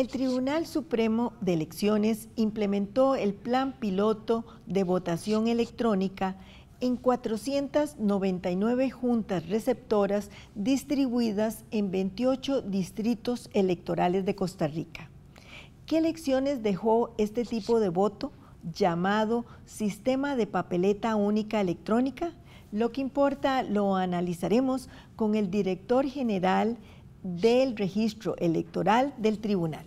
El Tribunal Supremo de Elecciones implementó el plan piloto de votación electrónica en 499 juntas receptoras distribuidas en 28 distritos electorales de Costa Rica. ¿Qué elecciones dejó este tipo de voto llamado sistema de papeleta única electrónica? Lo que importa lo analizaremos con el director general del registro electoral del tribunal.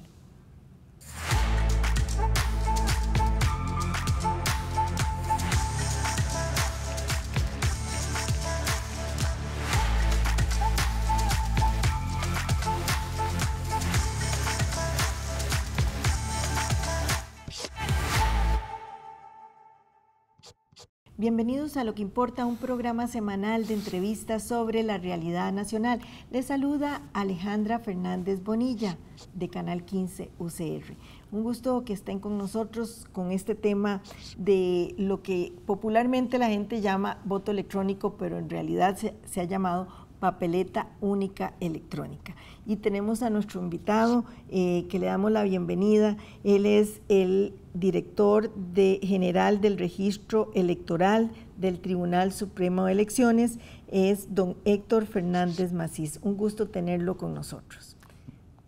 Bienvenidos a Lo que Importa, un programa semanal de entrevistas sobre la realidad nacional. Les saluda Alejandra Fernández Bonilla de Canal 15 UCR. Un gusto que estén con nosotros con este tema de lo que popularmente la gente llama voto electrónico, pero en realidad se, ha llamado papeleta única electrónica. Y tenemos a nuestro invitado, eh, que le damos la bienvenida. Él es el director de, general del registro electoral del Tribunal Supremo de Elecciones, es don Héctor Fernández Macís. Un gusto tenerlo con nosotros.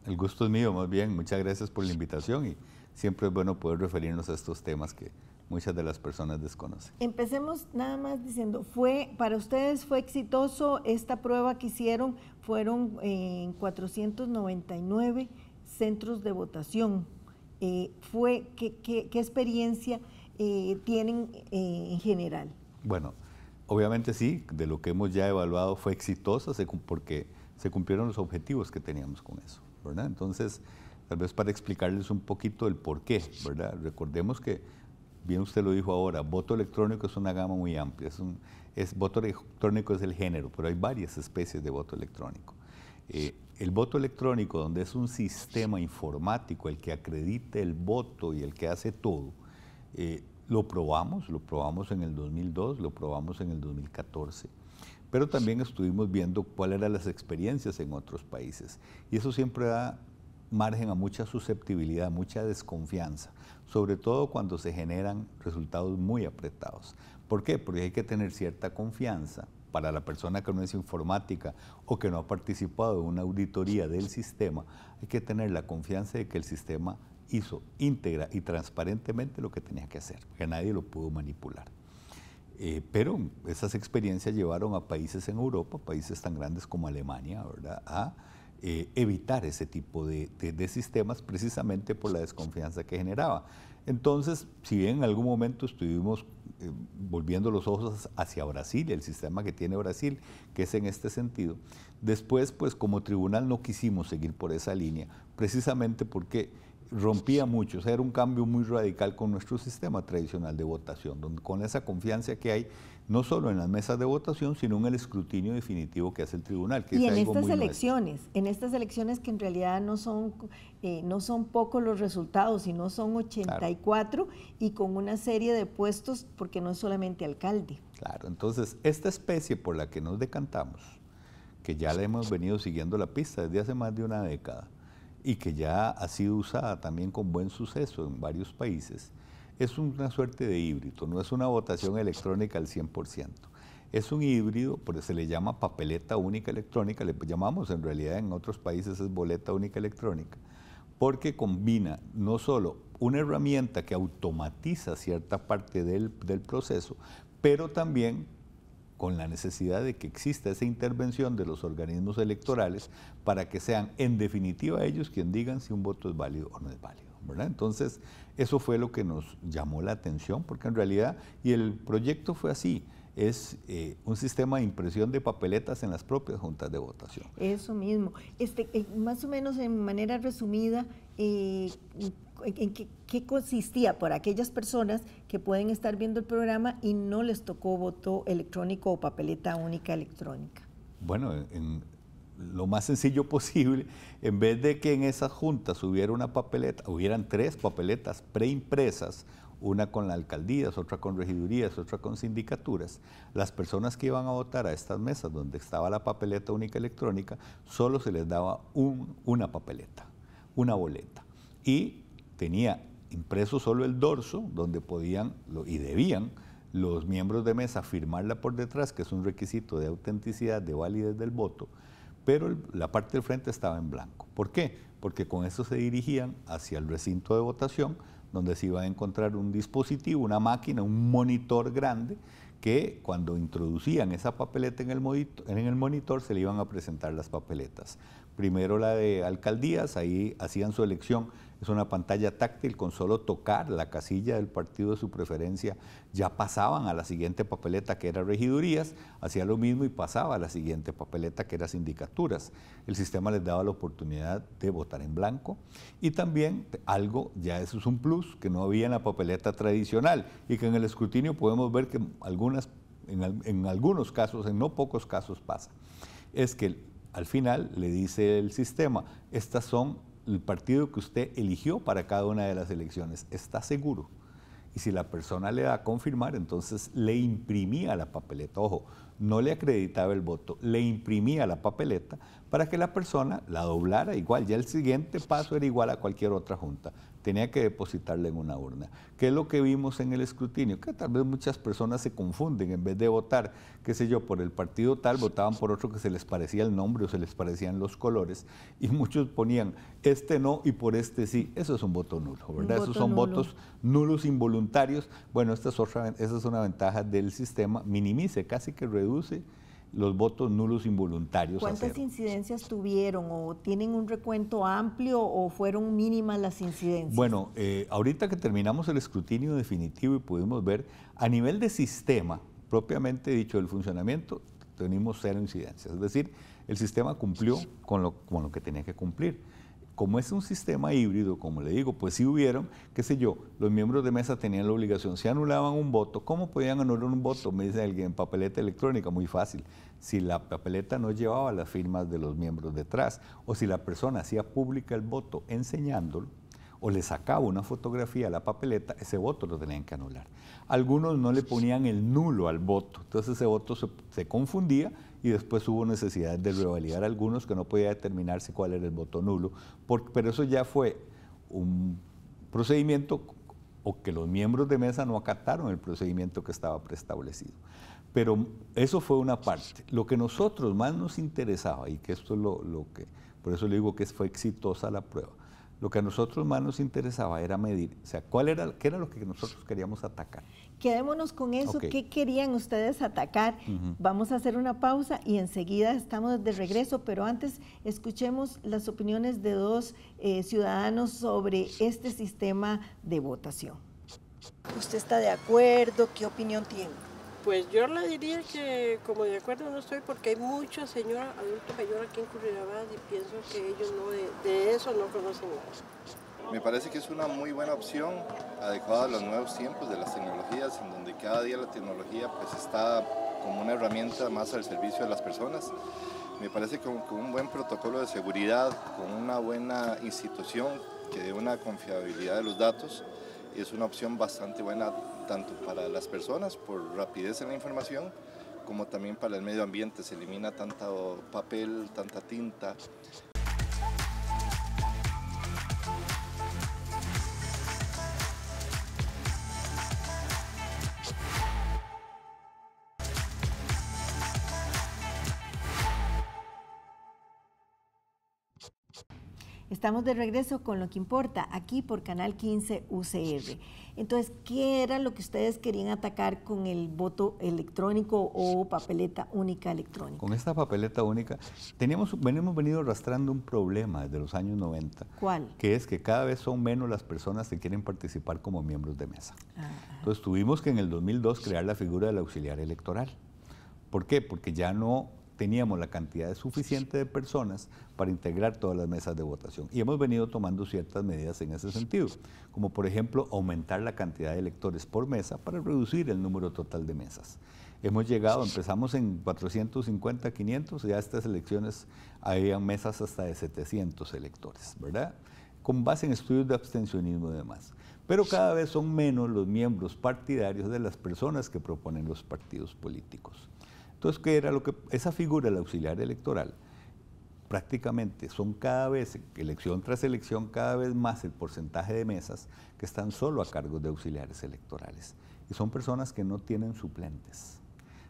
El gusto es mío, más bien. Muchas gracias por la invitación y siempre es bueno poder referirnos a estos temas que muchas de las personas desconocen. Empecemos nada más diciendo, fue para ustedes fue exitoso esta prueba que hicieron, fueron eh, en 499 centros de votación. Eh, fue ¿qué, experiencia eh, tienen en general? Bueno, obviamente sí, de lo que hemos ya evaluado fue exitoso porque se cumplieron los objetivos que teníamos con eso, ¿verdad? Entonces, tal vez para explicarles un poquito el por qué, ¿verdad? Recordemos que bien usted lo dijo ahora, voto electrónico es una gama muy amplia. Es, voto electrónico es el género, pero hay varias especies de voto electrónico. Eh, el voto electrónico, donde es un sistema informático el que acredita el voto y el que hace todo, eh, lo probamos, lo probamos en el 2002, lo probamos en el 2014, pero también estuvimos viendo cuáles eran las experiencias en otros países. Y eso siempre da margen a mucha susceptibilidad, mucha desconfianza sobre todo cuando se generan resultados muy apretados. ¿Por qué? Porque hay que tener cierta confianza para la persona que no es informática o que no ha participado en una auditoría del sistema, hay que tener la confianza de que el sistema hizo íntegra y transparentemente lo que tenía que hacer, que nadie lo pudo manipular. Eh, pero esas experiencias llevaron a países en Europa, países tan grandes como Alemania, ¿verdad? a eh, evitar ese tipo de, sistemas precisamente por la desconfianza que generaba. Entonces, si bien en algún momento estuvimos eh, volviendo los ojos hacia Brasil, el sistema que tiene Brasil, que es en este sentido, después, pues como tribunal no quisimos seguir por esa línea, precisamente porque rompía mucho, o sea, era un cambio muy radical con nuestro sistema tradicional de votación, donde con esa confianza que hay no solo en las mesas de votación, sino en el escrutinio definitivo que hace el tribunal. Que y en estas elecciones, en estas elecciones que en realidad no son, eh, no son pocos los resultados, sino son 84 y con una serie de puestos, porque no es solamente alcalde. Claro, entonces esta especie por la que nos decantamos, que ya la hemos venido siguiendo la pista desde hace más de una década y que ya ha sido usada también con buen suceso en varios países, es una suerte de híbrido, no es una votación electrónica al 100%. Es un híbrido, porque se le llama papeleta única electrónica, le llamamos en realidad en otros países es boleta única electrónica, porque combina no solo una herramienta que automatiza cierta parte del, del proceso, pero también con la necesidad de que exista esa intervención de los organismos electorales para que sean en definitiva ellos quienes digan si un voto es válido o no es válido. Entonces, eso fue lo que nos llamó la atención, porque en realidad, y el proyecto fue así, es eh, un sistema de impresión de papeletas en las propias juntas de votación. Eso mismo. Este, eh, más o menos en manera resumida, eh, ¿en qué, qué, consistía para aquellas personas que pueden estar viendo el programa y no les tocó voto electrónico o papeleta única electrónica? Bueno, en, lo más sencillo posible, en vez de que en esas juntas hubiera una papeleta, hubieran tres papeletas preimpresas, una con la alcaldía, otra con regidurías, otra con sindicaturas, las personas que iban a votar a estas mesas donde estaba la papeleta única electrónica, solo se les daba un, una papeleta, una boleta. Y tenía impreso solo el dorso, donde podían y debían los miembros de mesa firmarla por detrás, que es un requisito de autenticidad, de validez del voto, pero la parte del frente estaba en blanco. ¿Por qué? Porque con eso se dirigían hacia el recinto de votación, donde se iba a encontrar un dispositivo, una máquina, un monitor grande, que cuando introducían esa papeleta en el monitor se le iban a presentar las papeletas. Primero la de alcaldías, ahí hacían su elección es una pantalla táctil con solo tocar la casilla del partido de su preferencia. Ya pasaban a la siguiente papeleta que era regidurías, hacía lo mismo y pasaba a la siguiente papeleta que era sindicaturas. El sistema les daba la oportunidad de votar en blanco y también algo, ya eso es un plus, que no había en la papeleta tradicional y que en el escrutinio podemos ver que algunas, en, en algunos casos, en no pocos casos pasa. Es que al final le dice el sistema, estas son el partido que usted eligió para cada una de las elecciones. Está seguro. Y si la persona le da a confirmar, entonces le imprimía la papeleta. Ojo, no le acreditaba el voto, le imprimía la papeleta para que la persona la doblara igual. Ya el siguiente paso era igual a cualquier otra junta. Tenía que depositarla en una urna. ¿Qué es lo que vimos en el escrutinio? Que tal vez muchas personas se confunden. En vez de votar, qué sé yo, por el partido tal, votaban por otro que se les parecía el nombre o se les parecían los colores. Y muchos ponían este no y por este sí. Eso es un voto nulo, ¿verdad? Esos son votos nulos involuntarios. Bueno, esta es, esa es una ventaja del sistema. Minimice, casi que reduce los votos nulos involuntarios. ¿Cuántas incidencias tuvieron o tienen un recuento amplio o fueron mínimas las incidencias? Bueno, eh, ahorita que terminamos el escrutinio definitivo y pudimos ver, a nivel de sistema, propiamente dicho, del funcionamiento, tenemos cero incidencias. Es decir, el sistema cumplió con lo, con lo que tenía que cumplir. Como es un sistema híbrido, como le digo, pues si hubieron, qué sé yo, los miembros de mesa tenían la obligación, si anulaban un voto, ¿cómo podían anular un voto? Me dice alguien, papeleta electrónica, muy fácil. Si la papeleta no llevaba las firmas de los miembros detrás, o si la persona hacía pública el voto enseñándolo, o le sacaba una fotografía a la papeleta, ese voto lo tenían que anular. Algunos no le ponían el nulo al voto, entonces ese voto se confundía y después hubo necesidad de revalidar algunos que no podía determinarse cuál era el voto nulo, pero eso ya fue un procedimiento o que los miembros de mesa no acataron el procedimiento que estaba preestablecido. Pero eso fue una parte. Lo que nosotros más nos interesaba, y que esto es lo, lo que, por eso le digo que fue exitosa la prueba, lo que a nosotros más nos interesaba era medir, o sea, ¿cuál era, qué era lo que nosotros queríamos atacar? Quedémonos con eso, ¿qué querían ustedes atacar? Vamos a hacer una pausa y enseguida estamos de regreso, pero antes escuchemos las opiniones de dos eh, ciudadanos sobre este sistema de votación. ¿Usted está de acuerdo? ¿Qué opinión tiene? Pues yo le diría que como de acuerdo no estoy porque hay muchos señores adultos mayores aquí en y pienso que ellos no de, eso no conocen nada. Me parece que es una muy buena opción, adecuada a los nuevos tiempos de las tecnologías, en donde cada día la tecnología pues está como una herramienta más al servicio de las personas. Me parece que con un buen protocolo de seguridad, con una buena institución que dé una confiabilidad de los datos, es una opción bastante buena tanto para las personas por rapidez en la información, como también para el medio ambiente. Se elimina tanto papel, tanta tinta, Estamos de regreso con lo que importa aquí por Canal 15 UCR. Entonces, ¿qué era lo que ustedes querían atacar con el voto electrónico o papeleta única electrónica? Con esta papeleta única, hemos venido arrastrando un problema desde los años 90. ¿Cuál? Que es que cada vez son menos las personas que quieren participar como miembros de mesa. Ah, ah. Entonces, tuvimos que en el 2002 crear la figura del auxiliar electoral. ¿Por qué? Porque ya no teníamos la cantidad suficiente de personas para integrar todas las mesas de votación. Y hemos venido tomando ciertas medidas en ese sentido, como por ejemplo aumentar la cantidad de electores por mesa para reducir el número total de mesas. Hemos llegado, empezamos en 450, 500, ya estas elecciones había mesas hasta de 700 electores, ¿verdad? Con base en estudios de abstencionismo y demás pero cada vez son menos los miembros partidarios de las personas que proponen los partidos políticos. Entonces, era lo que esa figura, el auxiliar electoral, prácticamente son cada vez, elección tras elección, cada vez más el porcentaje de mesas que están solo a cargo de auxiliares electorales. Y son personas que no tienen suplentes.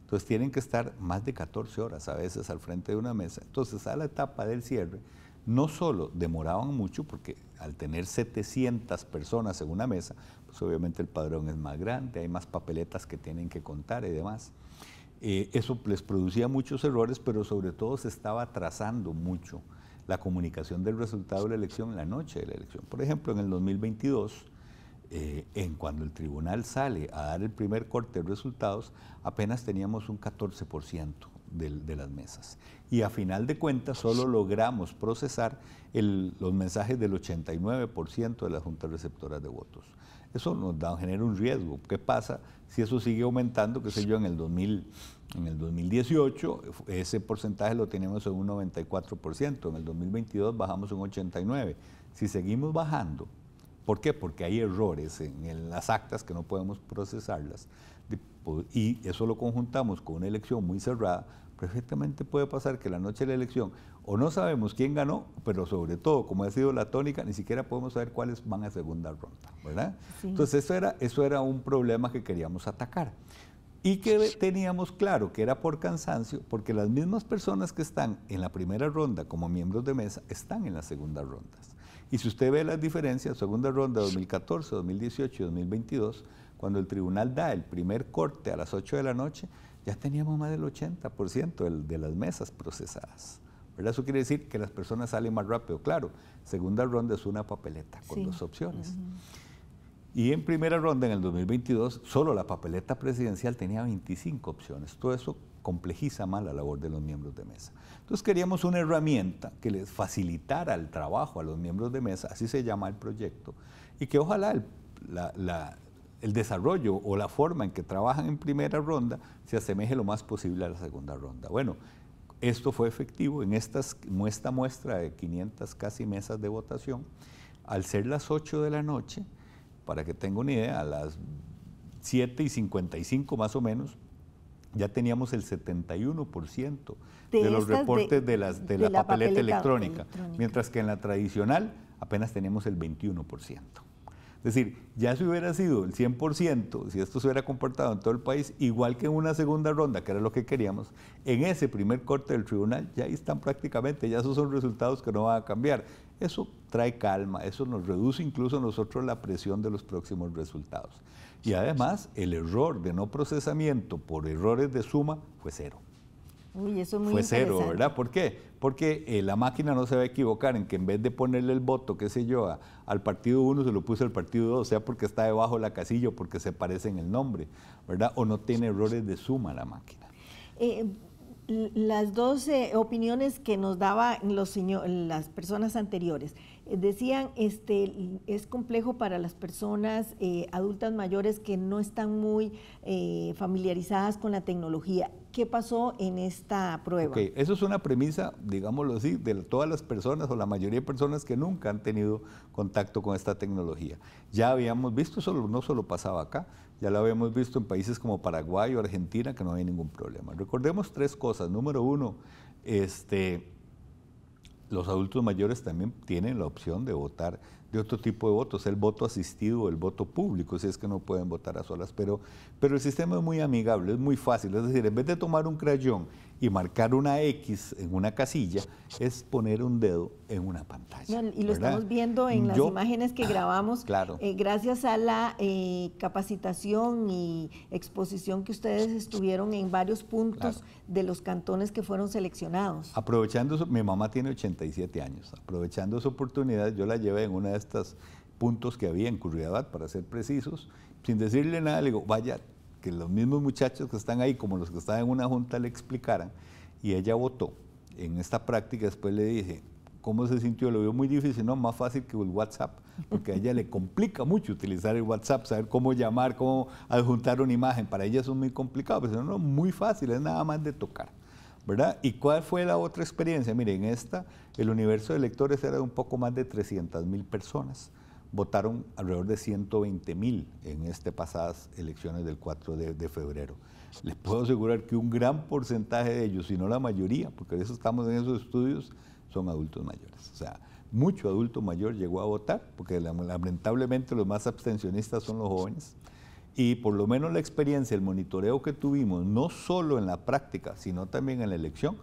Entonces tienen que estar más de 14 horas a veces al frente de una mesa. Entonces a la etapa del cierre, no solo demoraban mucho, porque al tener 700 personas en una mesa, pues obviamente el padrón es más grande, hay más papeletas que tienen que contar y demás eh, eso les producía muchos errores, pero sobre todo se estaba atrasando mucho la comunicación del resultado de la elección en la noche de la elección. Por ejemplo, en el 2022, eh, en cuando el tribunal sale a dar el primer corte de resultados, apenas teníamos un 14% de, las mesas. Y a final de cuentas solo logramos procesar los mensajes del 89% de las juntas receptoras de votos. Eso nos da, genera un riesgo. ¿Qué pasa si eso sigue aumentando? Que sé yo? En el, 2000, en el 2018 ese porcentaje lo tenemos en un 94%, en el 2022 bajamos un 89%. Si seguimos bajando, ¿por qué? Porque hay errores en las actas que no podemos procesarlas pues, y eso lo conjuntamos con una elección muy cerrada, perfectamente puede pasar que la noche de la elección o no sabemos quién ganó, pero sobre todo, como ha sido la tónica, ni siquiera podemos saber cuáles van a segunda ronda, ¿verdad? Entonces eso era, eso era un problema que queríamos atacar. Y que teníamos claro que era por cansancio, porque las mismas personas que están en la primera ronda como miembros de mesa están en las segundas rondas. Y si usted ve las diferencias, segunda ronda 2014, 2018 y 2022, cuando el tribunal da el primer corte a las 8 de la noche, ya teníamos más del 80% de las mesas procesadas. ¿verdad? Eso quiere decir que las personas salen más rápido. Claro, segunda ronda es una papeleta con dos opciones. Y en primera ronda, en el 2022, solo la papeleta presidencial tenía 25 opciones. Todo eso complejiza más la labor de los miembros de mesa. Entonces queríamos una herramienta que les facilitara el trabajo a los miembros de mesa, así se llama el proyecto, y que ojalá la, el desarrollo o la forma en que trabajan en primera ronda se asemeje lo más posible a la segunda ronda. Bueno, esto fue efectivo en estas, esta muestra de 500 casi mesas de votación. Al ser las 8 de la noche, para que tenga una idea, a las 7 y 55 más o menos, ya teníamos el 71% de, de los reportes de, las, de la, papeleta, electrónica, electrónica, mientras que en la tradicional apenas teníamos el 21%. Es decir, ya si hubiera sido el 100%, si esto se hubiera comportado en todo el país, igual que en una segunda ronda, que era lo que queríamos, en ese primer corte del tribunal ya están prácticamente, ya esos son resultados que no van a cambiar. Eso trae calma, eso nos reduce incluso nosotros la presión de los próximos resultados. Y además, el error de no procesamiento por errores de suma fue cero muy fue cero, ¿verdad? ¿Por qué? Porque eh, la máquina no se va a equivocar en que en vez de ponerle el voto, qué sé yo, al partido uno se lo puso al partido 2, sea porque está debajo de la casilla o porque se parece en el nombre, ¿verdad? O no tiene errores de suma la máquina. Eh, las dos eh, opiniones que nos daban los las personas anteriores decían este es complejo para las personas adultas mayores que no están muy familiarizadas con la tecnología qué pasó en esta prueba. Eso es una premisa, digámoslo así, de todas las personas o la mayoría de personas que nunca han tenido contacto con esta tecnología. Ya habíamos visto, eso no solo pasaba acá, ya lo habíamos visto en países como Paraguay o Argentina, que no había ningún problema. Recordemos tres cosas. Número uno, este, los adultos mayores también tienen la opción de votar de otro tipo de votos, el voto asistido o el voto público, si es que no pueden votar a solas. Pero, pero el sistema es muy amigable, es muy fácil. Es decir, en vez de tomar un crayón y marcar una X en una casilla, es poner un dedo en una pantalla. y lo estamos viendo en las imágenes que ah, grabamos. Claro. Eh, gracias a la eh, capacitación y exposición que ustedes estuvieron en varios puntos de los cantones que fueron seleccionados. Aprovechando, mi mamá tiene 87 años, aprovechando esa oportunidad, yo la llevé en una estos puntos que había en para ser precisos, sin decirle nada, le digo, vaya, que los mismos muchachos que están ahí, como los que estaban en una junta, le explicaran, y ella votó. En esta práctica después le dije, ¿cómo se sintió? Lo vio muy difícil, no, más fácil que el WhatsApp, porque a ella le complica mucho utilizar el WhatsApp, saber cómo llamar, cómo adjuntar una imagen, para ella es muy complicado, pero no, muy fácil, es nada más de tocar. ¿verdad? ¿Y cuál fue la otra experiencia? Miren, esta, el universo de electores era de un poco más de 300 mil personas. Votaron alrededor de 120 mil en estas pasadas elecciones del 4 de, de, febrero. Les puedo asegurar que un gran porcentaje de ellos, si no la mayoría, porque de eso estamos en esos estudios, son adultos mayores. O sea, mucho adulto mayor llegó a votar, porque lamentablemente los más abstencionistas son los jóvenes y por lo menos la experiencia, el monitoreo que tuvimos, no solo en la práctica, sino también en la elección,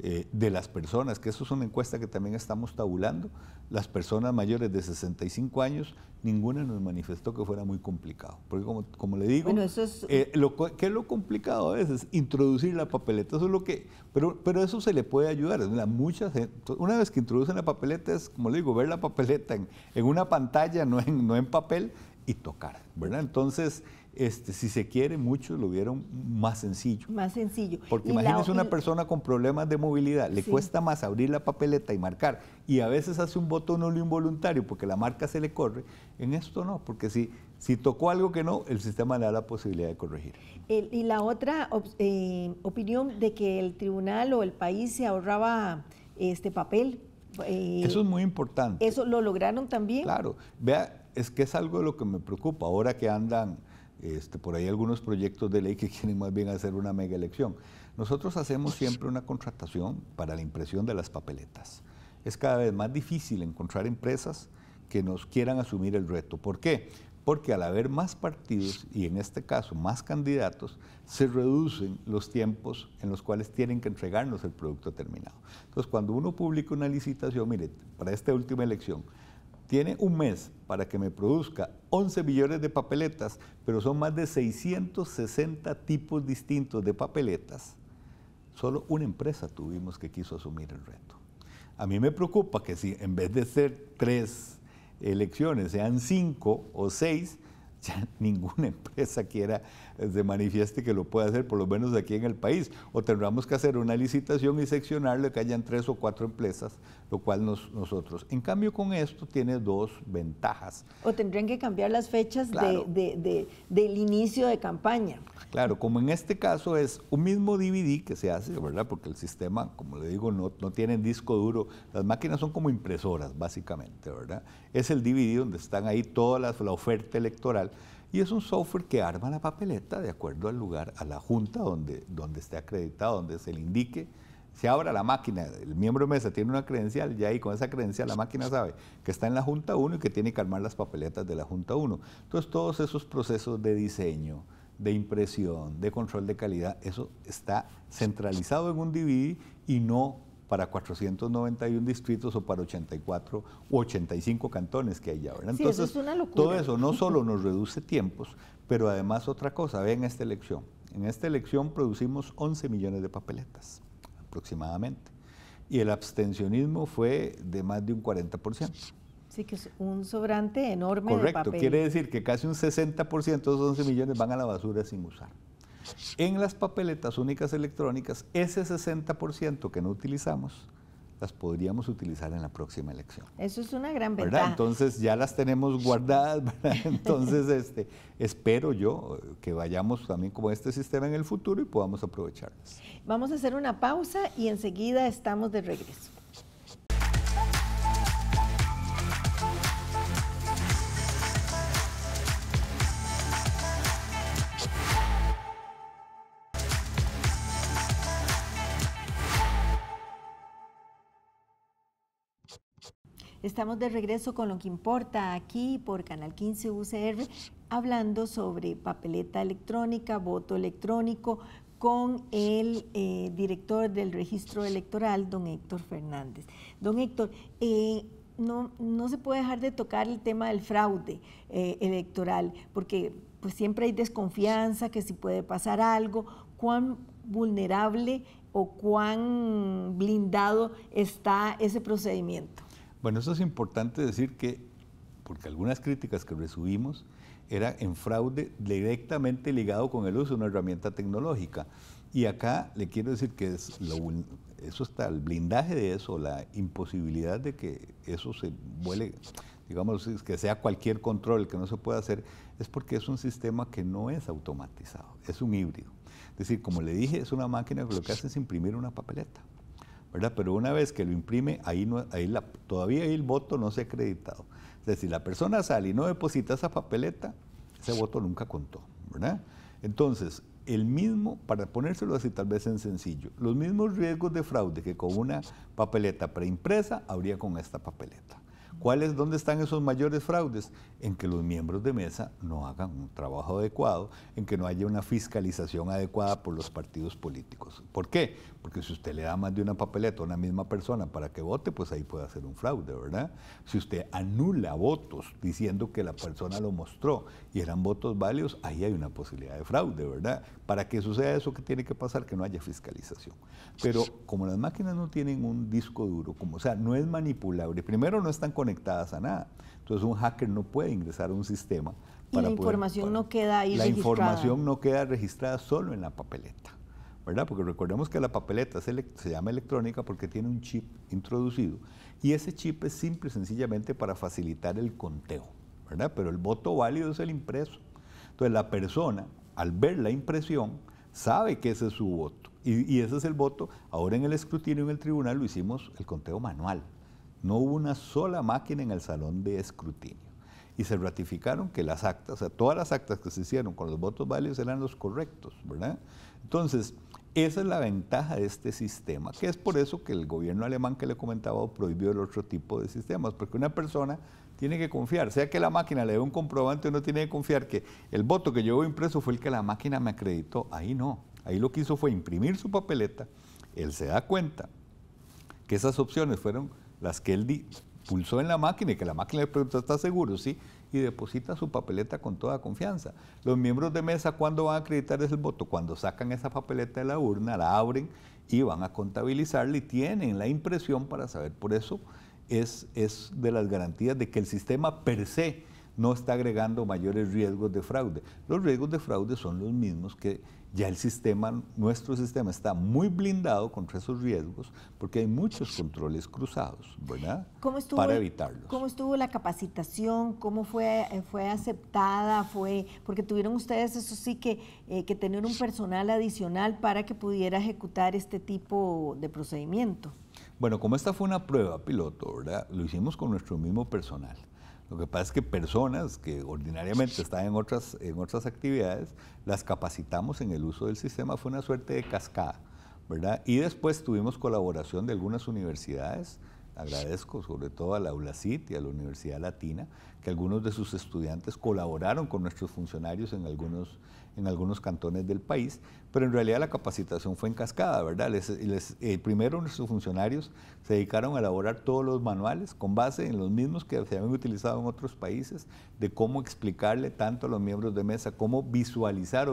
eh, de las personas, que eso es una encuesta que también estamos tabulando, las personas mayores de 65 años, ninguna nos manifestó que fuera muy complicado. Porque como, como le digo, bueno, eh, lo, ¿qué es lo complicado a veces? Introducir la papeleta, eso es lo que... Pero, pero eso se le puede ayudar. Una, muchas, una vez que introducen la papeleta es, como le digo, ver la papeleta en, una pantalla, no en, no en papel, y tocar, ¿verdad? Entonces... Este, si se quiere, muchos lo vieron más sencillo. Más sencillo. Porque imagínese una persona con problemas de movilidad, le cuesta más abrir la papeleta y marcar, y a veces hace un botón lo involuntario porque la marca se le corre. En esto no, porque si, si tocó algo que no, el sistema le da la posibilidad de corregir. y la otra eh, opinión de que el tribunal o el país se ahorraba este papel. Eh, eso es muy importante. ¿Eso lo lograron también? Claro. Vea, es que es algo de lo que me preocupa ahora que andan este, por ahí algunos proyectos de ley que quieren más bien hacer una mega elección. Nosotros hacemos siempre una contratación para la impresión de las papeletas. Es cada vez más difícil encontrar empresas que nos quieran asumir el reto. ¿Por qué? Porque al haber más partidos y en este caso más candidatos, se reducen los tiempos en los cuales tienen que entregarnos el producto terminado. Entonces, cuando uno publica una licitación, mire, para esta última elección, tiene un mes para que me produzca 11 millones de papeletas, pero son más de 660 tipos distintos de papeletas, solo una empresa tuvimos que quiso asumir el reto. A mí me preocupa que si en vez de ser tres elecciones sean cinco o seis, ya ninguna empresa quiera se manifieste que lo puede hacer, por lo menos aquí en el país. O tendremos que hacer una licitación y seccionarle que hayan tres o cuatro empresas, lo cual nosotros. En cambio, con esto tiene dos ventajas. O tendrían que cambiar las fechas de, del inicio de campaña. Claro, como en este caso es un mismo DVD que se hace, ¿verdad? Porque el sistema, como le digo, no, no disco duro. Las máquinas son como impresoras, básicamente, ¿verdad? Es el DVD donde están ahí toda la oferta electoral. Y es un software que arma la papeleta de acuerdo al lugar, a la junta donde, donde esté acreditado, donde se le indique. Se abre la máquina, el miembro de mesa tiene una credencial y ahí con esa credencial la máquina sabe que está en la Junta 1 y que tiene que armar las papeletas de la Junta 1. Entonces todos esos procesos de diseño, de impresión, de control de calidad, eso está centralizado en un DVD y no para 491 distritos o para 84 u 85 cantones que hay ahora Entonces, todo eso no solo nos reduce tiempos, pero además otra cosa, vean esta elección. En esta elección producimos 11 millones de papeletas aproximadamente. Y el abstencionismo fue de más de un 40%. Sí, que es un sobrante enorme. Correcto, quiere decir que casi un 60% de esos 11 millones van a la basura sin usar. En las papeletas únicas electrónicas, ese 60% que no utilizamos, las podríamos utilizar en la próxima elección. Eso es una gran ventaja. ¿verdad? Entonces ya las tenemos guardadas, entonces este, espero yo que vayamos también como este sistema en el futuro y podamos aprovecharlas. Vamos a hacer una pausa y enseguida estamos de regreso. Estamos de regreso con lo que importa aquí por Canal 15 UCR, hablando sobre papeleta electrónica, voto electrónico, con el eh, director del registro electoral, don Héctor Fernández. Don Héctor, eh, no, se puede dejar de tocar el tema del fraude eh, electoral, porque pues, siempre hay desconfianza, que si puede pasar algo, cuán vulnerable o cuán blindado está ese procedimiento. Bueno, eso es importante decir que, porque algunas críticas que recibimos era en fraude directamente ligado con el uso de una herramienta tecnológica. Y acá le quiero decir que eso está, el blindaje de eso, la imposibilidad de que eso se vuele, digamos, que sea cualquier control que no se pueda hacer, es porque es un sistema que no es automatizado, es un híbrido. Es decir, como le dije, es una máquina que lo que hace es imprimir una papeleta. Pero una vez que lo imprime, ahí, ahí todavía el voto no se ha acreditado. Es la persona sale y no deposita esa papeleta, ese voto nunca contó, Entonces, el mismo, para ponérselo así tal vez en sencillo, los mismos riesgos de fraude que con una papeleta preimpresa habría con esta papeleta. ¿Cuál ¿Dónde están esos mayores fraudes? En que los miembros de mesa no hagan un trabajo adecuado, en que no haya una fiscalización adecuada por los partidos políticos. ¿Por qué? Porque si usted le da más de una papeleta a una misma persona para que vote, pues ahí puede hacer un fraude, ¿verdad? Si usted anula votos diciendo que la persona lo mostró y eran votos válidos, ahí hay una posibilidad de fraude, ¿verdad? Para que suceda eso, ¿qué tiene que pasar? Que no haya fiscalización. Pero como las máquinas no tienen un disco duro, como, o sea, no es manipulable, primero no están con conectadas a nada. Entonces un hacker no puede ingresar a un sistema. Para y la información no queda ahí La información no queda registrada solo en la papeleta, ¿verdad? Porque recordemos que la papeleta se, llama electrónica porque tiene un chip introducido y ese chip es simple y sencillamente para facilitar el conteo, ¿verdad? Pero el voto válido es el impreso. Entonces la persona, al ver la impresión, sabe que ese es su voto. Y, y ese es el voto. Ahora en el escrutinio en el tribunal lo hicimos el conteo manual no hubo una sola máquina en el salón de escrutinio. Y se ratificaron que las actas, o sea, todas las actas que se hicieron con los votos válidos eran los correctos, ¿verdad? Entonces, esa es la ventaja de este sistema, que es por eso que el gobierno alemán que le comentaba prohibió el otro tipo de sistemas, porque una persona tiene que confiar, sea que la máquina le dé un comprobante, uno tiene que confiar que el voto que llevó impreso fue el que la máquina me acreditó. Ahí no, ahí lo que hizo fue imprimir su papeleta, él se da cuenta que esas opciones fueron las que él pulsó en la máquina y que la máquina de producto ¿está seguro? Sí, y deposita su papeleta con toda confianza. Los miembros de mesa, ¿cuándo van a acreditar ese voto? Cuando sacan esa papeleta de la urna, la abren y van a contabilizarla y tienen la impresión para saber. Por eso es, es de las garantías de que el sistema per se no está agregando mayores riesgos de fraude. Los riesgos de fraude son los mismos que ya el sistema, nuestro sistema está muy blindado contra esos riesgos porque hay muchos controles cruzados, ¿verdad? Para evitarlos. ¿Cómo estuvo la capacitación? ¿Cómo fue, eh, fue aceptada? Fue, porque tuvieron ustedes, eso sí, que, eh, que tener un personal adicional para que pudiera ejecutar este tipo de procedimiento. Bueno, como esta fue una prueba piloto, ¿verdad? Lo hicimos con nuestro mismo personal. Lo que pasa es que personas que ordinariamente están en otras, en otras actividades, las capacitamos en el uso del sistema, fue una suerte de cascada, ¿verdad? Y después tuvimos colaboración de algunas universidades, agradezco sobre todo a la ULACIT y a la Universidad Latina, que algunos de sus estudiantes colaboraron con nuestros funcionarios en algunos, en algunos cantones del país, pero en realidad la capacitación fue en cascada, ¿verdad? Eh, primero nuestros funcionarios se dedicaron a elaborar todos los manuales con base en los mismos que se habían utilizado en otros países, de cómo explicarle tanto a los miembros de mesa, cómo visualizar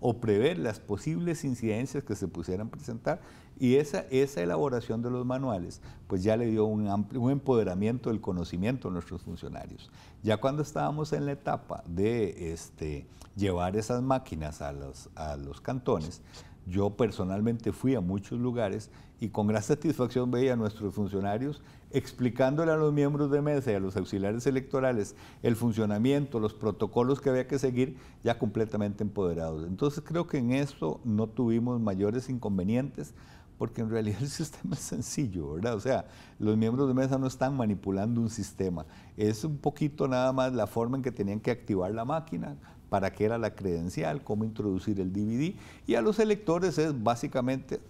o, prever las posibles incidencias que se pusieran a presentar, y esa, esa elaboración de los manuales, pues ya le dio un, amplio, un empoderamiento del conocimiento a nuestros funcionarios. Ya cuando estábamos en la etapa de este, llevar esas máquinas a los, a los cantones, yo personalmente fui a muchos lugares y con gran satisfacción veía a nuestros funcionarios explicándole a los miembros de mesa y a los auxiliares electorales el funcionamiento, los protocolos que había que seguir, ya completamente empoderados. Entonces creo que en esto no tuvimos mayores inconvenientes porque en realidad el sistema es sencillo, ¿verdad? O sea, los miembros de mesa no están manipulando un sistema, es un poquito nada más la forma en que tenían que activar la máquina, para qué era la credencial, cómo introducir el DVD, y a los electores es básicamente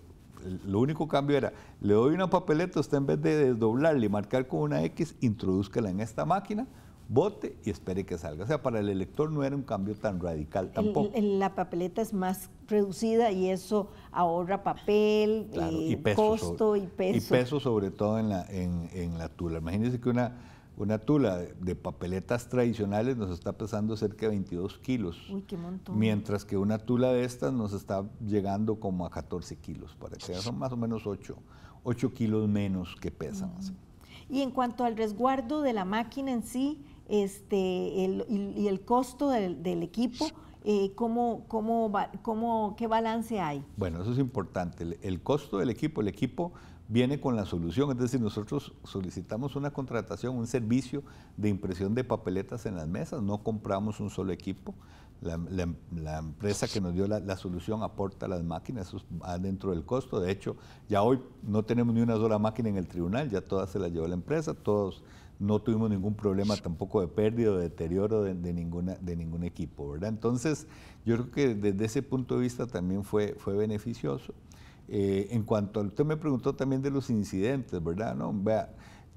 lo único cambio era, le doy una papeleta, usted en vez de desdoblarla y marcar con una X, introduzcala en esta máquina, bote y espere que salga. O sea, para el elector no era un cambio tan radical tampoco. la papeleta es más reducida y eso ahorra papel, y eh, costo y peso. Y peso sobre todo en la, en, la tula. Imagínense que una, una tula de papeletas tradicionales nos está pesando cerca de 22 kilos. Uy, qué montón. Mientras que una tula de estas nos está llegando como a 14 kilos, para que son más o menos 8, kilos menos que pesan. Y en cuanto al resguardo de la máquina en sí, este, y, el costo del, del equipo, eh, cómo, qué balance hay? Bueno, eso es importante. El, costo del equipo, el equipo viene con la solución, es decir, nosotros solicitamos una contratación, un servicio de impresión de papeletas en las mesas, no compramos un solo equipo. La, empresa que nos dio la, solución aporta las máquinas, eso va dentro del costo. De hecho, ya hoy no tenemos ni una sola máquina en el tribunal, ya todas se las llevó la empresa, todos no tuvimos ningún problema tampoco de pérdida o de deterioro de, ninguna, de ningún equipo, ¿verdad? Entonces, yo creo que desde ese punto de vista también fue, fue beneficioso. Eh, en cuanto a, usted me preguntó también de los incidentes, ¿verdad? No, vea,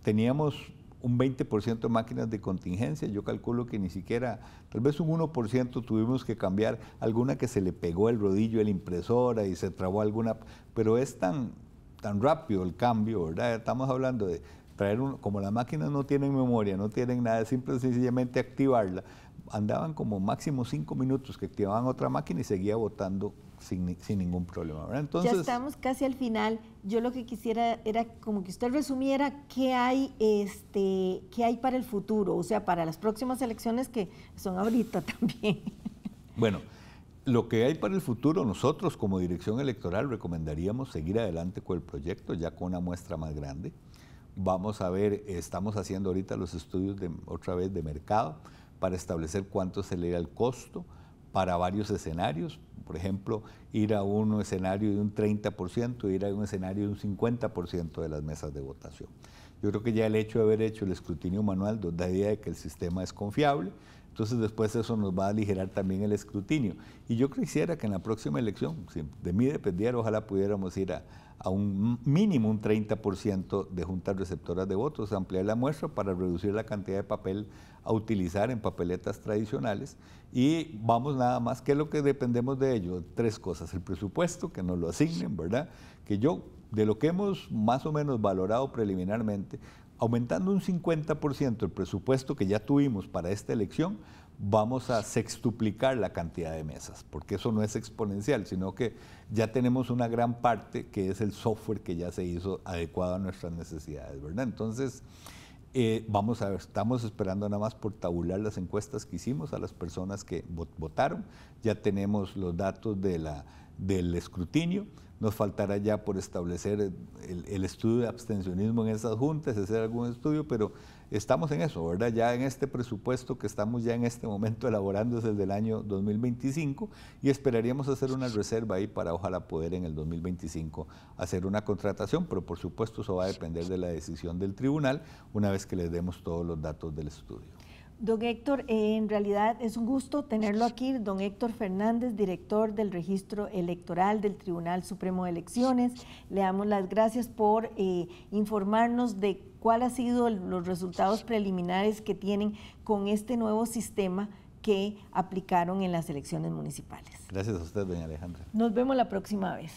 teníamos un 20% de máquinas de contingencia, yo calculo que ni siquiera, tal vez un 1% tuvimos que cambiar alguna que se le pegó el rodillo el la impresora y se trabó alguna, pero es tan, tan rápido el cambio, ¿verdad? Estamos hablando de traer como las máquinas no tienen memoria, no tienen nada, simple y sencillamente activarla, andaban como máximo cinco minutos que activaban otra máquina y seguía votando sin, ningún problema. Entonces, ya estamos casi al final. Yo lo que quisiera era como que usted resumiera qué hay, este, qué hay para el futuro, o sea, para las próximas elecciones que son ahorita también. Bueno, lo que hay para el futuro, nosotros como dirección electoral recomendaríamos seguir adelante con el proyecto, ya con una muestra más grande. Vamos a ver, estamos haciendo ahorita los estudios de, otra vez de mercado para establecer cuánto se da el costo para varios escenarios. Por ejemplo, ir a un escenario de un 30% ir a un escenario de un 50% de las mesas de votación. Yo creo que ya el hecho de haber hecho el escrutinio manual nos da idea de que el sistema es confiable. Entonces después eso nos va a aligerar también el escrutinio. Y yo quisiera que en la próxima elección, si de mí dependiera, ojalá pudiéramos ir a, un mínimo un 30% de juntas receptoras de votos, ampliar la muestra para reducir la cantidad de papel a utilizar en papeletas tradicionales y vamos nada más, ¿qué es lo que dependemos de ello? Tres cosas, el presupuesto, que nos lo asignen, ¿verdad? Que yo de lo que hemos más o menos valorado preliminarmente, aumentando un 50% el presupuesto que ya tuvimos para esta elección, vamos a sextuplicar la cantidad de mesas, porque eso no es exponencial, sino que ya tenemos una gran parte que es el software que ya se hizo adecuado a nuestras necesidades, ¿verdad? Entonces, eh, vamos a estamos esperando nada más por tabular las encuestas que hicimos a las personas que votaron, ya tenemos los datos de del escrutinio nos faltará ya por establecer el, estudio de abstencionismo en esas juntas, hacer algún estudio, pero estamos en eso, ¿verdad? Ya en este presupuesto que estamos ya en este momento elaborando es el del año 2025 y esperaríamos hacer una reserva ahí para ojalá poder en el 2025 hacer una contratación, pero por supuesto eso va a depender de la decisión del tribunal una vez que les demos todos los datos del estudio. Don Héctor, eh, en realidad es un gusto tenerlo aquí. Don Héctor Fernández, director del registro electoral del Tribunal Supremo de Elecciones. Le damos las gracias por eh, informarnos de cuál ha sido los resultados preliminares que tienen con este nuevo sistema que aplicaron en las elecciones municipales. Gracias a usted, doña Alejandra. Nos vemos la próxima vez.